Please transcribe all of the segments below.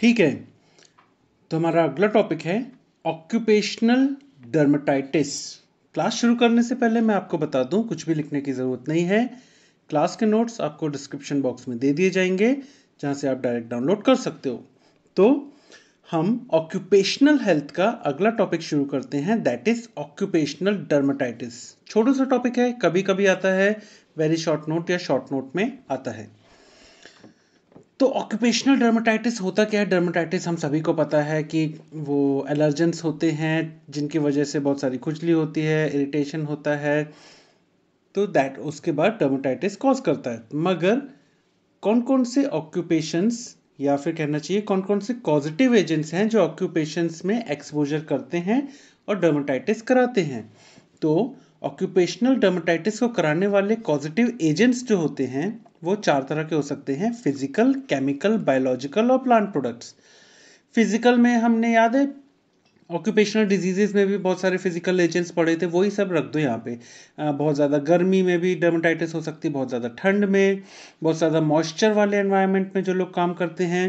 ठीक है तो हमारा अगला टॉपिक है ऑक्यूपेशनल डर्माटाइटिस क्लास शुरू करने से पहले मैं आपको बता दूं कुछ भी लिखने की ज़रूरत नहीं है क्लास के नोट्स आपको डिस्क्रिप्शन बॉक्स में दे दिए जाएंगे जहाँ से आप डायरेक्ट डाउनलोड कर सकते हो तो हम ऑक्यूपेशनल हेल्थ का अगला टॉपिक शुरू करते हैं दैट इज ऑक्यूपेशनल डर्माटाइटिस छोटा सा टॉपिक है कभी कभी आता है वेरी शॉर्ट नोट या शॉर्ट नोट में आता है तो ऑक्यूपेशनल डर्माटाइटिस होता क्या है डर्माटाइटिस हम सभी को पता है कि वो एलर्जेंस होते हैं जिनकी वजह से बहुत सारी खुजली होती है इरिटेशन होता है तो दैट उसके बाद डर्माटाइटिस कॉज करता है मगर कौन कौन से ऑक्यूपेशंस या फिर कहना चाहिए कौन कौन से पॉजिटिव एजेंट्स हैं जो ऑक्यूपेशंस में एक्सपोजर करते हैं और डर्माटाइटिस कराते हैं तो ऑक्यूपेशनल डर्माटाइटिस को कराने वाले पॉजिटिव एजेंट्स जो होते हैं वो चार तरह के हो सकते हैं फिजिकल केमिकल बायोलॉजिकल और प्लांट प्रोडक्ट्स फिजिकल में हमने याद है ऑक्यूपेशनल डिजीजेज में भी बहुत सारे फिजिकल एजेंट्स पड़े थे वही सब रख दो यहाँ पे बहुत ज़्यादा गर्मी में भी डर्माटाइटिस हो सकती है बहुत ज़्यादा ठंड में बहुत ज़्यादा मॉइस्चर वाले एनवायरनमेंट में जो लोग काम करते हैं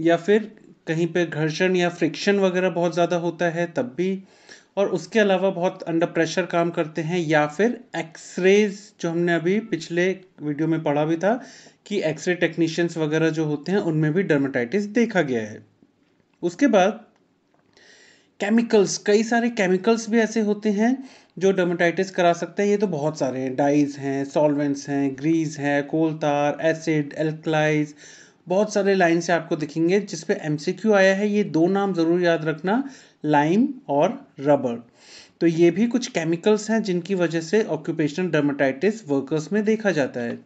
या फिर कहीं पे घर्षण या फ्रिक्शन वगैरह बहुत ज़्यादा होता है तब भी और उसके अलावा बहुत अंडर प्रेशर काम करते हैं या फिर एक्सरेज जो हमने अभी पिछले वीडियो में पढ़ा भी था कि एक्सरे टेक्नीशियंस वगैरह जो होते हैं उनमें भी डर्माटाइटिस देखा गया है उसके बाद केमिकल्स कई सारे केमिकल्स भी ऐसे होते हैं जो डर्माटाइटिस करा सकते हैं ये तो बहुत सारे हैं डाइज हैं सॉल्वेंट्स हैं ग्रीज हैं कोलतार एसिड एल्कलाइज बहुत सारे लाइन से आपको दिखेंगे जिसपे एम सी क्यू आया है ये दो नाम ज़रूर याद रखना लाइम और रबर तो ये भी कुछ केमिकल्स हैं जिनकी वजह से ऑक्यूपेशनल डर्माटाइटिस वर्कर्स में देखा जाता है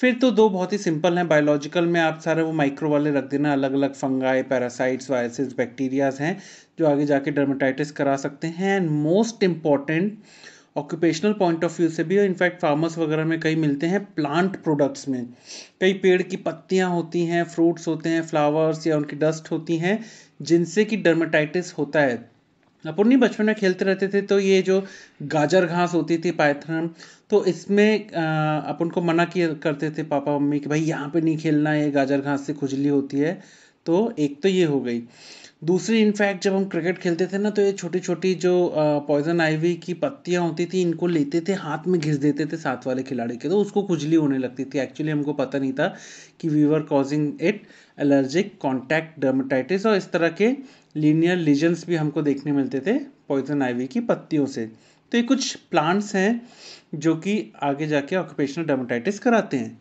फिर तो दो बहुत ही सिंपल हैं बायोलॉजिकल में आप सारे वो माइक्रो वाले रख देना अलग अलग फंगाई पैरासाइट्स वायरसेस बैक्टीरियाज हैं जो आगे जाके डर्माटाइटिस करा सकते हैं and most important occupational point of view से भी इनफैक्ट फार्मर्स वगैरह में कई मिलते हैं प्लांट प्रोडक्ट्स में कई पेड़ की पत्तियां होती हैं फ्रूट्स होते हैं फ्लावर्स या उनकी डस्ट होती हैं जिनसे कि डर्माटाइटिस होता है अपुर्णी बचपन में खेलते रहते थे तो ये जो गाजर घास होती थी पायथन तो इसमें अपन को मना किया करते थे पापा मम्मी कि भाई यहाँ पे नहीं खेलना ये गाजर घास से खुजली होती है तो एक तो ये हो गई दूसरी इनफैक्ट जब हम क्रिकेट खेलते थे ना तो ये छोटी छोटी जो पॉइजन आईवी की पत्तियाँ होती थी इनको लेते थे हाथ में घिस देते थे साथ वाले खिलाड़ी के तो उसको खुजली होने लगती थी एक्चुअली हमको पता नहीं था कि we were causing it allergic contact dermatitis और इस तरह के लीनियर लीजन्स भी हमको देखने मिलते थे पॉइजन आईवी की पत्तियों से तो ये कुछ प्लांट्स हैं जो कि आगे जाके ऑक्यूपेशनल डर्माटाइटिस कराते हैं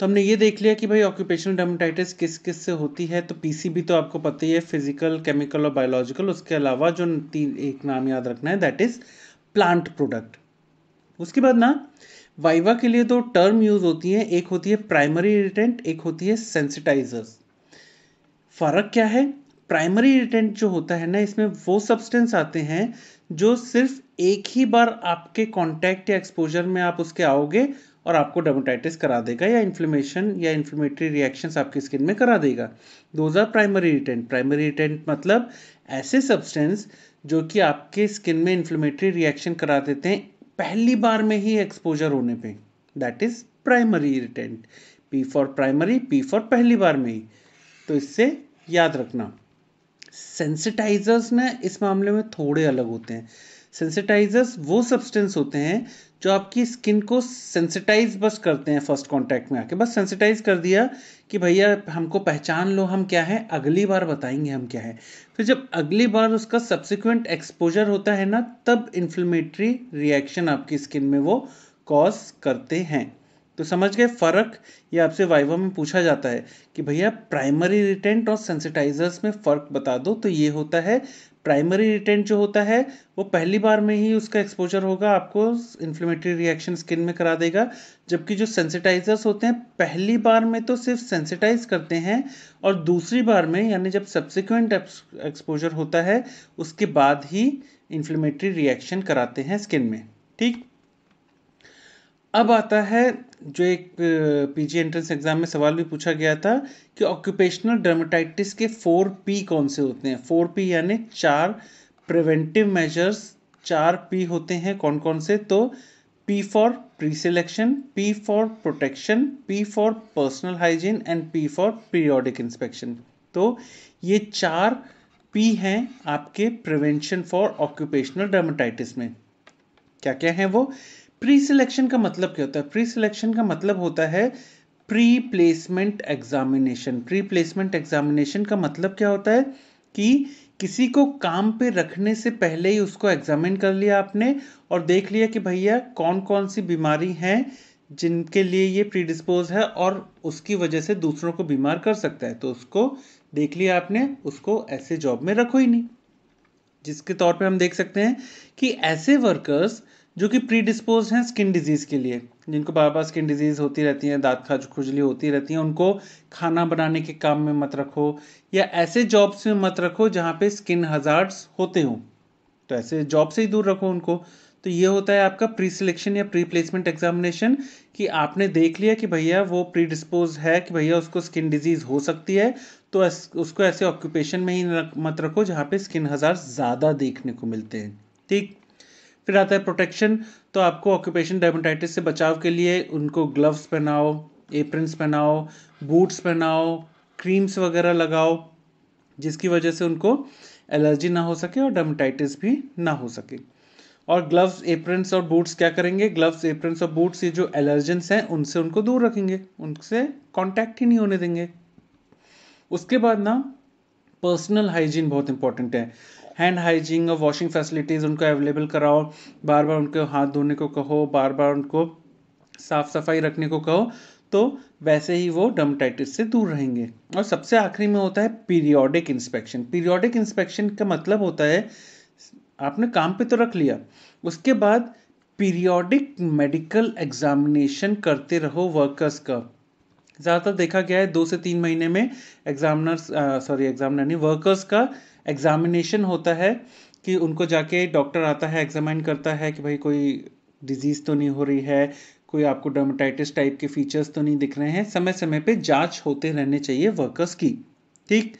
तो हमने ये देख लिया कि भाई ऑक्यूपेशनल डर्मेटाइटिस किस किस से होती है तो पीसीबी तो आपको पता ही है फिजिकल केमिकल और बायोलॉजिकल उसके अलावा जो तीन एक नाम याद रखना है दैट इज़ प्लांट प्रोडक्ट उसके बाद ना वाइवा के लिए दो टर्म यूज़ होती हैं एक होती है प्राइमरी इरिटेंट एक होती है सेंसिटाइजर्स फ़र्क क्या है प्राइमरी इरिटेंट जो होता है ना इसमें वो सब्सटेंस आते हैं जो सिर्फ एक ही बार आपके कॉन्टैक्ट या एक्सपोजर में आप उसके आओगे और आपको डर्माटाइटिस करा देगा या इन्फ्लेमेशन या इन्फ्लेमेटरी रिएक्शन आपकी स्किन में करा देगा those are primary irritant primary irritant मतलब ऐसे सब्सटेंस जो कि आपके स्किन में इन्फ्लेमेटरी रिएक्शन करा देते हैं पहली बार में ही एक्सपोजर होने पे that is primary irritant P for primary P for पहली बार में ही तो इससे याद रखना सेंसिटाइजर्स ना इस मामले में थोड़े अलग होते हैं सेंसिटाइजर्स वो सब्सटेंस होते हैं जो आपकी स्किन को सेंसिटाइज बस करते हैं फर्स्ट कांटेक्ट में आके बस सेंसिटाइज कर दिया कि भैया हमको पहचान लो हम क्या है अगली बार बताएंगे हम क्या है फिर जब अगली बार उसका सब्सिक्वेंट एक्सपोजर होता है ना तब इन्फ्लेमेटरी रिएक्शन आपकी स्किन में वो कॉज करते हैं तो समझ गए फ़र्क ये आपसे वाइवा में पूछा जाता है कि भैया प्राइमरी रिटेंट और सेंसिटाइजर्स में फ़र्क बता दो तो ये होता है प्राइमरी रिटेंट जो होता है वो पहली बार में ही उसका एक्सपोजर होगा आपको इन्फ्लेमेटरी रिएक्शन स्किन में करा देगा जबकि जो सेंसिटाइजर्स होते हैं पहली बार में तो सिर्फ सेंसिटाइज करते हैं और दूसरी बार में यानी जब सब्सिक्वेंट एक्सपोजर होता है उसके बाद ही इन्फ्लेमेटरी रिएक्शन कराते हैं स्किन में ठीक अब आता है जो एक पीजी एंट्रेंस एग्ज़ाम में सवाल भी पूछा गया था कि ऑक्यूपेशनल डर्माटाइटिस के फोर पी कौन से होते हैं फोर पी यानी चार प्रिवेंटिव मेजर्स चार पी होते हैं कौन कौन से तो P for pre selection P for protection P for personal hygiene and P for periodic inspection तो ये चार पी हैं आपके प्रिवेंशन फॉर ऑक्यूपेशनल डर्माटाइटिस में क्या क्या हैं वो प्री सिलेक्शन का मतलब क्या होता है प्री सिलेक्शन का मतलब होता है pre placement examination pre placement examination का मतलब क्या होता है कि किसी को काम पे रखने से पहले ही उसको एग्जामिन कर लिया आपने और देख लिया कि भैया कौन कौन सी बीमारी हैं जिनके लिए ये प्रीडिस्पोज है और उसकी वजह से दूसरों को बीमार कर सकता है तो उसको देख लिया आपने उसको ऐसे जॉब में रखो ही नहीं जिसके तौर पे हम देख सकते हैं कि ऐसे वर्कर्स जो कि प्रीडिस्पोज हैं स्किन डिजीज़ के लिए जिनको बार बार स्किन डिजीज़ होती रहती है दांत खाज खुजली होती रहती है उनको खाना बनाने के काम में मत रखो या ऐसे जॉब्स में मत रखो जहाँ पे स्किन हजार्ड्स होते हों तो ऐसे जॉब से ही दूर रखो उनको तो ये होता है आपका प्री सिलेक्शन या प्री प्लेसमेंट एग्जामिनेशन कि आपने देख लिया कि भैया वो प्री डिस्पोज है कि भैया उसको स्किन डिजीज़ हो सकती है तो उसको ऐसे ऑक्यूपेशन में ही मत रखो जहाँ पे स्किन हज़ार ज़्यादा देखने को मिलते हैं ठीक फिर आता है प्रोटेक्शन तो आपको ऑक्यूपेशन डायमेटाइटिस से बचाव के लिए उनको ग्लव्स पहनाओ एप्रन्स पहनाओ बूट्स पहनाओ क्रीम्स वगैरह लगाओ जिसकी वजह से उनको एलर्जी ना हो सके और डर्मेटाइटिस भी ना हो सके और ग्लव्स एप्रन्स और बूट्स क्या करेंगे ग्लव्स एप्रन्स और बूट्स ये जो एलर्जेंस हैं उनसे उनको दूर रखेंगे उनसे कॉन्टैक्ट ही नहीं होने देंगे उसके बाद ना पर्सनल हाइजीन बहुत इंपॉर्टेंट है हैंड हाइजीन और वॉशिंग फैसिलिटीज़ उनको अवेलेबल कराओ बार बार उनके हाथ धोने को कहो बार बार उनको साफ़ सफाई रखने को कहो तो वैसे ही वो डर्मटाइटिस से दूर रहेंगे और सबसे आखिरी में होता है पीरियोडिक इंस्पेक्शन पीरियोडिक इंस्पेक्शन का मतलब होता है आपने काम पे तो रख लिया उसके बाद पीरियोडिक मेडिकल एग्जामिनेशन करते रहो वर्कर्स का ज़्यादातर देखा गया है दो से तीन महीने में एग्जामिनर्स सॉरी एग्जामिनर नहीं वर्कर्स का एग्ज़ामिनेशन होता है कि उनको जाके डॉक्टर आता है एग्ज़ामिन करता है कि भाई कोई डिजीज़ तो नहीं हो रही है कोई आपको डर्माटाइटिस टाइप के फीचर्स तो नहीं दिख रहे हैं समय समय पे जांच होते रहने चाहिए वर्कर्स की ठीक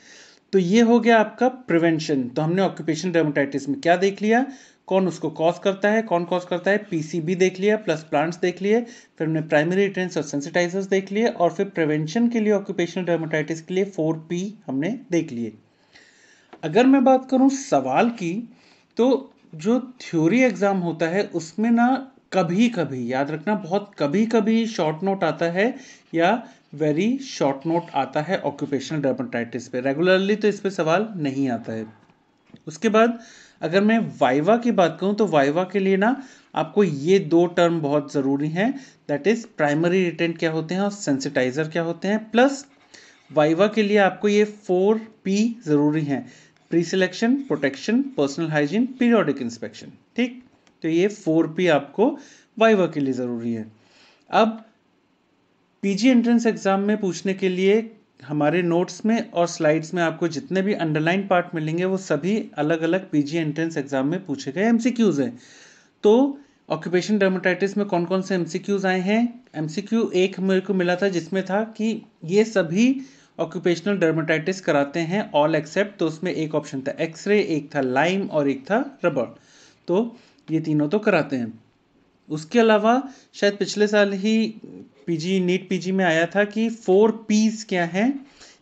तो ये हो गया आपका प्रिवेंशन तो हमने ऑक्यूपेशन डर्माटाइटिस में क्या देख लिया कौन उसको कॉज करता है कौन कॉज करता है पीसीबी देख लिया प्लस प्लांट्स देख लिए फिर हमने प्राइमरी ट्रेंस और सेंसिटाइजर्स देख लिए और फिर प्रिवेंशन के लिए ऑक्यूपेशनल डर्माटाइटिस के लिए फोर पी हमने देख लिए अगर मैं बात करूँ सवाल की तो जो थ्योरी एग्ज़ाम होता है उसमें ना कभी कभी याद रखना बहुत कभी कभी शॉर्ट नोट आता है या वेरी शॉर्ट नोट आता है ऑक्यूपेशनल डर्माटाइटिस पे रेगुलरली तो इस पर सवाल नहीं आता है उसके बाद अगर मैं वाइवा की बात करूँ तो वाइवा के लिए ना आपको ये दो टर्म बहुत ज़रूरी हैं दैट इज़ प्राइमरी रिटेंट क्या होते हैं और सेंसिटाइज़र क्या होते हैं प्लस वाइवा के लिए आपको ये फोर पी ज़रूरी हैं pre selection protection personal hygiene periodic inspection ठीक तो ये फोर पी आपको वाइवा के लिए ज़रूरी है अब पीजी एंट्रेंस एग्ज़ाम में पूछने के लिए हमारे नोट्स में और स्लाइड्स में आपको जितने भी अंडरलाइन पार्ट मिलेंगे वो सभी अलग अलग पीजी एंट्रेंस एग्ज़ाम में पूछे गए एमसीक्यूज़ हैं तो ऑक्यूपेशन डर्माटाइटिस में कौन कौन से एमसीक्यूज़ आए हैं एमसीक्यू एक मेरे को मिला था जिसमें था कि ये सभी ऑक्यूपेशनल डर्माटाइटिस कराते हैं ऑल एक्सेप्ट तो उसमें एक ऑप्शन था एक्सरे एक था लाइम और एक था रबड़ तो ये तीनों तो कराते हैं उसके अलावा शायद पिछले साल ही पीजी नीट पीजी में आया था कि फोर पीज क्या हैं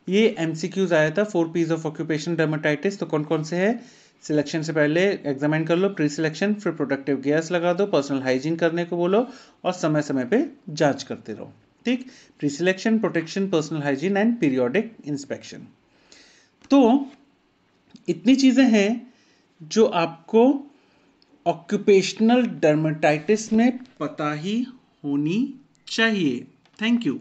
ये एम आया था four Ps of occupation dermatitis तो कौन कौन से है सिलेक्शन से पहले एग्जामिन कर लो प्री सिलेक्शन फिर प्रोडक्टिव गैस लगा दो पर्सनल हाइजीन करने को बोलो और समय समय पे जांच करते रहो ठीक preselection protection personal hygiene and periodic inspection तो इतनी चीज़ें हैं जो आपको ऑक्यूपेशनल डर्माटाइटिस में पता ही होनी चाहिए थैंक यू